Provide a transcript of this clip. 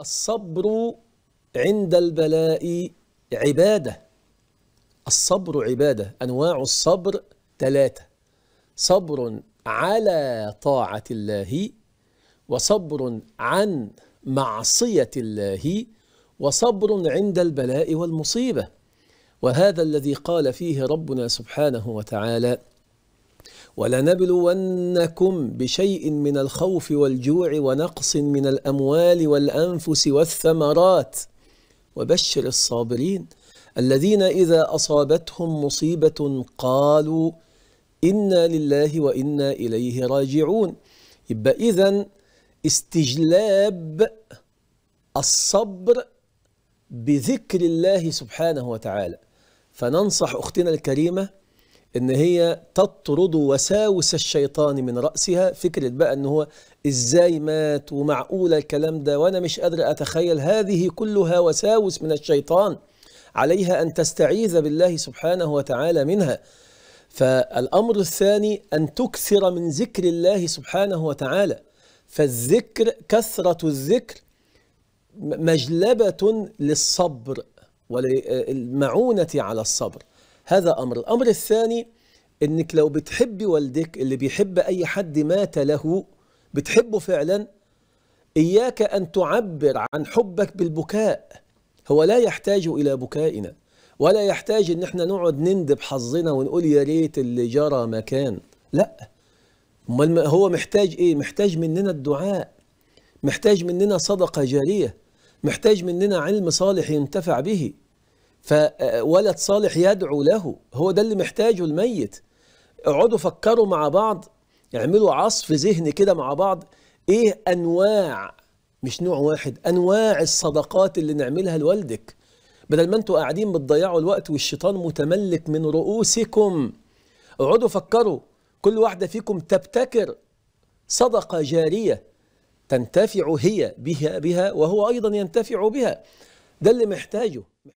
الصبر عند البلاء عبادة الصبر عبادة أنواع الصبر ثلاثة صبر على طاعة الله وصبر عن معصية الله وصبر عند البلاء والمصيبة وهذا الذي قال فيه ربنا سبحانه وتعالى ولنبلونكم بشيء من الخوف والجوع ونقص من الاموال والانفس والثمرات وبشر الصابرين الذين اذا اصابتهم مصيبه قالوا انا لله وانا اليه راجعون يبقى اذا استجلاب الصبر بذكر الله سبحانه وتعالى فننصح اختنا الكريمه ان هي تطرد وساوس الشيطان من راسها فكره بقى ان هو ازاي مات ومعقول الكلام ده وانا مش قادر اتخيل هذه كلها وساوس من الشيطان عليها ان تستعيذ بالله سبحانه وتعالى منها فالامر الثاني ان تكثر من ذكر الله سبحانه وتعالى فالذكر كثره الذكر مجلبه للصبر وللمعونه على الصبر هذا امر الامر الثاني انك لو بتحبي والدك اللي بيحب اي حد مات له بتحبه فعلا اياك ان تعبر عن حبك بالبكاء هو لا يحتاج الى بكائنا ولا يحتاج ان احنا نقعد نندب حظنا ونقول يا ريت اللي جرى مكان لا امال هو محتاج ايه محتاج مننا الدعاء محتاج مننا صدقه جاريه محتاج مننا علم صالح ينتفع به فولد صالح يدعو له هو ده اللي محتاجه الميت اقعدوا فكروا مع بعض اعملوا عصف ذهني كده مع بعض ايه انواع مش نوع واحد انواع الصدقات اللي نعملها لوالدك بدل ما انتوا قاعدين بتضيعوا الوقت والشيطان متملك من رؤوسكم اقعدوا فكروا كل واحدة فيكم تبتكر صدقة جارية تنتفع هي بها, بها وهو أيضا ينتفع بها ده اللي محتاجه